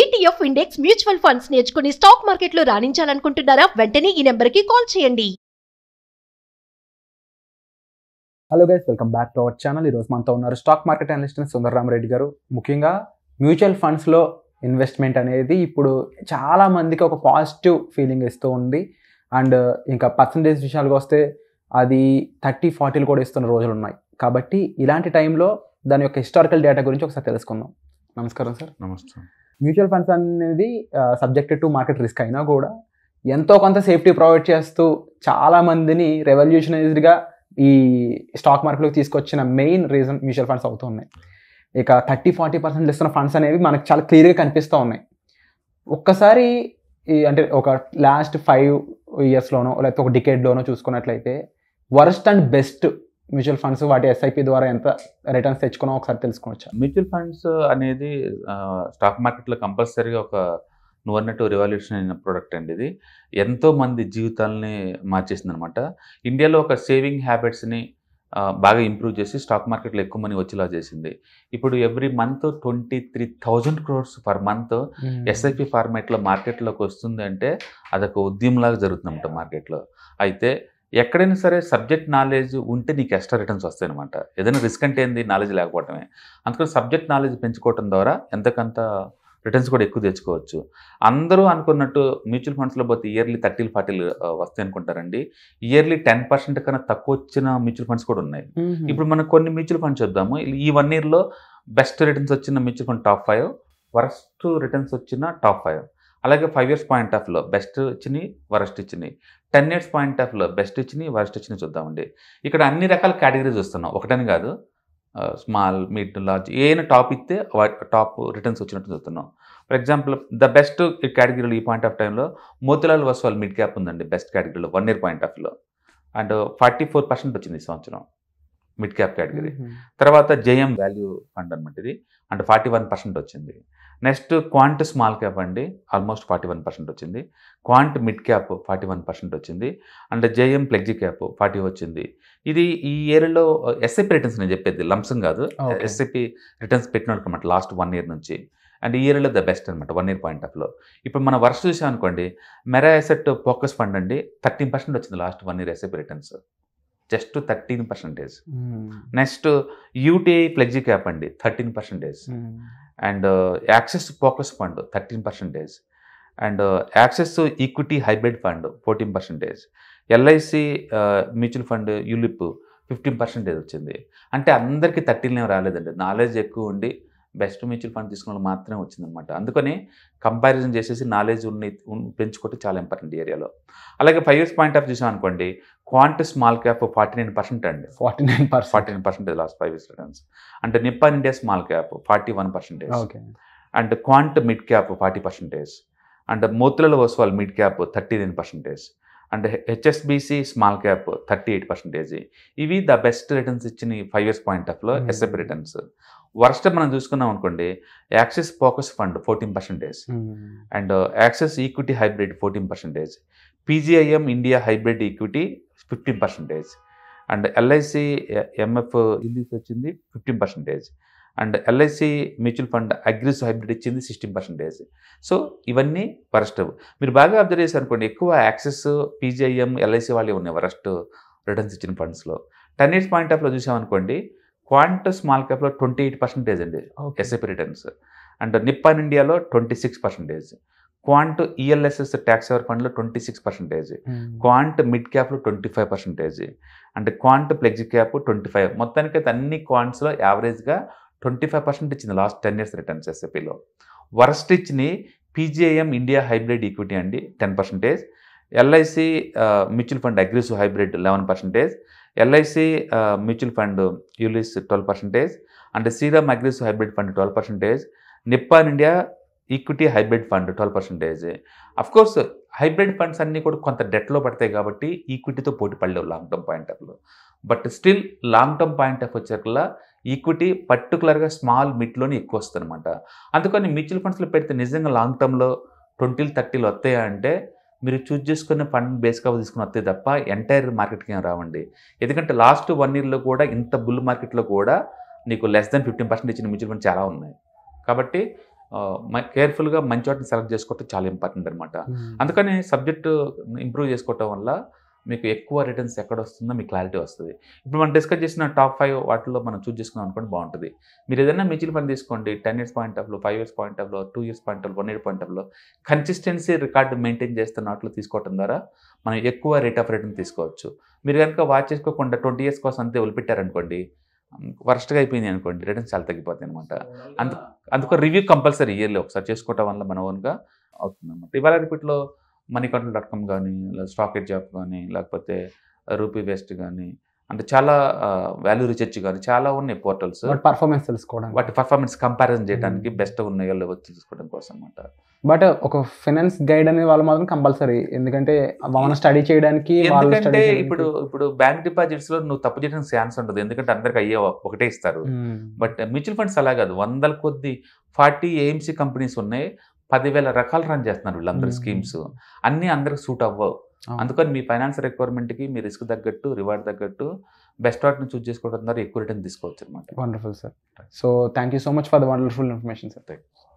ETF index mutual funds నేర్చుకుని stock మార్కెట్లో రాణించాలనుకుంటున్నారా వెంటనే ఈ నెంబర్కి కాల్ చేయండి hello guys welcome back to our channel ఈరోజు మనతో ఉన్నారు స్టాక్ మార్కెట్ అనలిస్ట్ సుందరరామరెడ్డి గారు ముఖ్యంగా మ్యూచువల్ ఫండ్స్లో ఇన్వెస్ట్మెంట్ అనేది ఇప్పుడు చాలా మందికి ఒక పాజిటివ్ ఫీలింగ్ ఇస్తూ ఉంది అండ్ uh, ఇంకా పర్సంటేజ్ విషయాలకు వస్తే అది థర్టీ ఫార్టీలు కూడా ఇస్తున్న రోజులు ఉన్నాయి కాబట్టి ఇలాంటి టైంలో దాని యొక్క హిస్టారికల్ డేటా గురించి ఒకసారి తెలుసుకుందాం నమస్కారం సార్ నమస్కారం మ్యూచువల్ ఫండ్స్ అనేది సబ్జెక్టెడ్ టు మార్కెట్ రిస్క్ అయినా కూడా ఎంతో కొంత సేఫ్టీ ప్రొవైడ్ చేస్తూ చాలామందిని రెవల్యూషనైజ్డ్గా ఈ స్టాక్ మార్కెట్లోకి తీసుకొచ్చిన మెయిన్ రీజన్ మ్యూచువల్ ఫండ్స్ అవుతూ ఉన్నాయి ఇక థర్టీ ఫార్టీ పర్సెంట్ ఇస్తున్న ఫండ్స్ అనేవి మనకు చాలా క్లియర్గా కనిపిస్తూ ఉన్నాయి ఒక్కసారి ఈ అంటే ఒక లాస్ట్ ఫైవ్ ఇయర్స్లోనో లేకపోతే ఒక డికేడ్లోనో చూసుకున్నట్లయితే worst and best mutual funds వాటి ఎస్ఐపి ద్వారా ఎంత రిటర్న్స్ తెచ్చుకున్నా ఒకసారి తెలుసుకోవచ్చు మ్యూచువల్ ఫండ్స్ అనేది స్టాక్ మార్కెట్లో కంపల్సరీగా ఒక నువ్వు అన్నట్టు రివాల్యూషన్ అయిన ప్రోడక్ట్ అండి ఇది ఎంతోమంది జీవితాలని మార్చేసింది అనమాట ఇండియాలో ఒక సేవింగ్ హ్యాబిట్స్ని బాగా ఇంప్రూవ్ చేసి స్టాక్ మార్కెట్లో ఎక్కువ మనీ వచ్చేలా చేసింది ఇప్పుడు every month twenty three thousand crores per month SIP ఫార్మేట్లో మార్కెట్లోకి వస్తుంది అంటే అదొక ఉద్యమంలాగా అనమాట మార్కెట్లో అయితే ఎక్కడైనా సరే సబ్జెక్ట్ నాలెడ్జ్ ఉంటే నీకు ఎక్స్ట్రా రిటర్న్స్ వస్తాయి అనమాట ఏదైనా రిస్క్ అంటే ఏంది నాలెడ్జ్ లేకపోవటమే అందుకని సబ్జెక్ట్ నాలెడ్జ్ పెంచుకోవటం ద్వారా ఎంతకంత రిటర్న్స్ కూడా ఎక్కువ తెచ్చుకోవచ్చు అందరూ అనుకున్నట్టు మ్యూచువల్ ఫండ్స్లో పోతే ఇయర్లీ థర్టీలు ఫార్టీలు వస్తాయి అనుకుంటారండి ఇయర్లీ టెన్ పర్సెంట్ కన్నా తక్కువ వచ్చిన మ్యూచువల్ ఫండ్స్ కూడా ఉన్నాయి ఇప్పుడు మనం కొన్ని మ్యూచువల్ ఫండ్స్ చూద్దాము ఈ వన్ ఇయర్లో బెస్ట్ రిటర్న్స్ వచ్చిన mutual fund top five worst returns వచ్చిన టాప్ ఫైవ్ అలాగే ఫైవ్ ఇయర్స్ పాయింట్ ఆఫ్లో బెస్ట్ ఇచ్చినాయి వరస్ట్ ఇచ్చినాయి టెన్ ఇయర్స్ పాయింట్ ఆఫ్లో బెస్ట్ ఇచ్చినాయి వరస్ట్ ఇచ్చినాయి చూద్దామండి ఇక్కడ అన్ని రకాల కేటగిరీస్ వస్తున్నాం ఒకటని కాదు స్మాల్ మిడ్ లార్జ్ ఏదైనా టాప్ ఇస్తే టాప్ రిటర్న్స్ వచ్చినట్టు చూస్తున్నాం ఫర్ ఎగ్జాంపుల్ ద బెస్ట్ కేటగిరీలో ఈ పాయింట్ ఆఫ్ టైంలో మోతిలాల్ వస్వాల్ మిడ్ క్యాప్ ఉందండి బెస్ట్ కేటగిరీలో వన్ ఇయర్ పాయింట్ ఆఫ్లో అండ్ ఫార్టీ ఫోర్ పర్సెంట్ వచ్చింది ఈ సంవత్సరం మిడ్ క్యాప్ కేటగిరీ తర్వాత జేఎం వాల్యూ ఫండ్ అనమాట ఇది అంటే ఫార్టీ వన్ పర్సెంట్ వచ్చింది నెక్స్ట్ క్వాంట్ స్మాల్ క్యాప్ అండి ఆల్మోస్ట్ ఫార్టీ వన్ పర్సెంట్ వచ్చింది Quant mid cap forty one percent వచ్చింది and JM flexi cap forty వచ్చింది ఇది ఈ ఇయర్లో ఎస్ఐపి రిటర్న్స్ నేను చెప్పేది లంసం కాదు ఎస్ఐపి రిటర్న్స్ పెట్టిన అనమాట లాస్ట్ వన్ ఇయర్ నుంచి అండ్ ఈ ఇయర్లో ద బెస్ట్ అనమాట వన్ ఇయర్ పాయింట్ ఆఫ్లో ఇప్పుడు మనం వర్ష చూసాం అనుకోండి మెరా ఎసెట్ ఫోకస్ ఫండ్ అండి థర్టీన్ పర్సెంట్ వచ్చింది last one year SIP returns just thirteen percentage next UTI flexi cap అండి thirteen percentage and uh, Axis focus fund thirteen percentage and uh, Axis equity hybrid fund fourteen percentage LIC uh, mutual fund ULIP fifteen percentage వచ్చింది అంటే అందరికీ thirteen ఏం రాలేదండి knowledge ఎక్కువ ఉండి best mutual fund తీసుకున్న వాళ్ళు మాత్రమే వచ్చిందనమాట అందుకని కంపారిజన్ చేసేసి నాలెడ్జ్ ఉన్న పెంచుకోవటం చాలా ఇంపార్టెంట్ ఏరియాలో అలాగే ఫైవ్ ఇయర్స్ పాయింట్ ఆఫ్ చూసాం అనుకోండి Quant small cap forty nine percent అండి forty nine percent forty nine percentage last five years returns అంటే Nippon India small cap forty one percentage and Quant mid cap forty percentage and Motilal Oswal mid cap thirty nine percentage and HSBC small cap thirty eight percentage ఇవి the best returns ఇచ్చిన five years point ఆఫ్లో SF returns worst మనం చూసుకున్నాం అనుకోండి Axis focus fund fourteen percentage hmm. And Axis equity hybrid fourteen percentage PGIM India hybrid equity fifteen percentage and LIC MF ఇల్లీస్ వచ్చింది fifteen percentage and LIC mutual fund aggressive hybrid ఇచ్చింది sixteen percentage so ఇవన్నీ worst మీరు బాగా observe చేశారు అనుకోండి ఎక్కువ access PGIM LIC వాళ్ళే ఉన్నాయి వరస్ట్ రిటర్న్స్ ఇచ్చిన ఫండ్స్లో టెన్ ఇయర్స్ పాయింట్ ఆఫ్లో చూసామనుకోండి క్వాంట్ స్మాల్ క్యాప్లో ట్వంటీ ఎయిట్ పర్సెంటేజ్ అండి ఎస్ఐపి రిటర్న్స్ అండ్ నిప్పాన్ ఇండియాలో twenty six percentage Quant ELSS tax saver ఫండ్లో twenty six percentage Quant mid క్యాప్లో ట్వంటీ ఫైవ్ పర్సెంటేజ్ అంటే Quant flexi cap twenty five మొత్తానికైతే అన్ని క్వాంట్స్లో యావరేజ్గా ట్వంటీ ఫైవ్ పర్సెంట్ ఇచ్చింది లాస్ట్ టెన్ ఇయర్స్ రిటర్న్స్ ఎస్ఎపిలో వరస్ట్ ఇచ్చిన పీజేఎం ఇండియా హైబ్రిడ్ ఈక్విటీ అండి ten percentage LIC mutual fund aggressive hybrid eleven percentage LIC mutual fund ULIP twelve percentage అంటే సీరమ్ aggressive hybrid fund twelve percentage Nippon India equity hybrid fund twelve percentage of course hybrid funds అన్నీ కూడా కొంత డెట్లో పడతాయి కాబట్టి ఈక్విటీతో పోటీ పడలేవు లాంగ్ టర్మ్ పాయింట్ ఆఫ్లో but still long term point of వచ్చేకల్లా ఈక్విటీ పర్టికులర్గా స్మాల్ మిడ్లోనే ఎక్కువ వస్తుంది అనమాట అందుకని మ్యూచువల్ ఫండ్స్లో పెడితే నిజంగా లాంగ్ టర్మ్లో ట్వంటీలు థర్టీలు వస్తాయా అంటే మీరు చూజ్ చేసుకునే ఫండ్ బేసిక్గా తీసుకుని వస్తాయి తప్ప ఎంటైర్ మార్కెట్కి ఏం రావండి ఎందుకంటే లాస్ట్ వన్ ఇయర్లో కూడా ఇంత బుల్ మార్కెట్లో కూడా నీకు లెస్ దెన్ ఫిఫ్టీన్ పర్సెంట్ ఇచ్చిన మ్యూచువల్ ఫండ్స్ చాలా ఉన్నాయి కాబట్టి కేర్ఫుల్గా మంచి వాటిని సెలెక్ట్ చేసుకోవటం చాలా ఇంపార్టెంట్ అనమాట అందుకని సబ్జెక్టు ఇంప్రూవ్ చేసుకోవటం వల్ల మీకు ఎక్కువ రిటర్న్స్ ఎక్కడ వస్తుందో మీకు క్లారిటీ వస్తుంది ఇప్పుడు మనం డిస్కస్ చేసిన టాప్ ఫైవ్ వాటిలో మనం చూస్ చేసుకున్నాం అనుకోండి బాగుంటుంది మీరు ఏదైనా మ్యూచువల్ ఫండ్ తీసుకోండి టెన్ ఇయర్స్ పాయింట్ ఆఫ్లో ఫైవ్ ఇయర్స్ పాయింట్ ఆఫ్లో టూ ఇయర్స్ పాయింట్ ఆఫ్లో వన్ ఇయర్ పాయింట్ ఆఫ్లో కన్సిస్టెన్సీ రికార్డు మెయింటైన్ చేస్తున్న వాటిలో తీసుకోవడం ద్వారా మనం ఎక్కువ రేట్ ఆఫ్ రిటర్న్ తీసుకోవచ్చు మీరు కనుక వాచ్ చేసుకోకుండా ట్వంటీ ఇయర్స్ కోసం అంతే వదిలిపెట్టారనుకోండి వరస్ట్గా అయిపోయింది అనుకోండి రిటర్న్స్ చాలా తగ్గిపోతాయి అనమాట అందు అందుకు రివ్యూ కంపల్సరీ ఇయర్లీ ఒకసారి చేసుకోవటం వల్ల మన ఓన్గా అవుతుందన్నమాట ఇవాళ రిపీట్లో మనీ కంట్రోల్ డాట్ కామ్ కానీ స్టాక్ ఎట్ జాబ్ కానీ లేకపోతే రూపీ వేస్ట్ కానీ అంటే చాలా వాల్యూ రీసెర్చ్ కానీ చాలా ఉన్నాయి పోర్టల్స్ పర్ఫార్మెన్స్ తెలుసుకోవడానికి వాటి పర్ఫార్మెన్స్ కంపారిజన్ చేయడానికి బెస్ట్ ఉన్నాయో లేవో తెలుసుకోవడం కోసం అనమాట బట్ ఒక ఫైనాన్స్ గైడ్ అనే వాళ్ళు మాత్రం కంపల్సరీ ఎందుకంటే మన స్టడీ చేయడానికి ఎందుకంటే ఇప్పుడు ఇప్పుడు బ్యాంక్ డిపాజిట్స్ లో నువ్వు తప్పు చేయడానికి ఛాన్స్ ఉంటుంది ఎందుకంటే అందరికి అయ్యే ఒకటే ఇస్తారు బట్ మ్యూచువల్ ఫండ్స్ అలా కాదు వందల కొద్ది ఫార్టీ ఏఎంసీ కంపెనీస్ ఉన్నాయి పదివేల రకాలు రన్ చేస్తున్నారు వీళ్ళందరూ స్కీమ్స్ hmm. అన్నీ అందరికి సూట్ అవ్వవు అందుకని మీ ఫైనాన్స్ రిక్వైర్మెంట్కి మీ రిస్క్ తగ్గట్టు రివార్డ్ తగ్గట్టు బెస్ట్ వాటిని చూస్ చేసుకోవడం ద్వారా ఎక్కువ రిటర్న్ తీసుకోవచ్చు అనమాట wonderful sir so thank you so much for the wonderful information sir thank you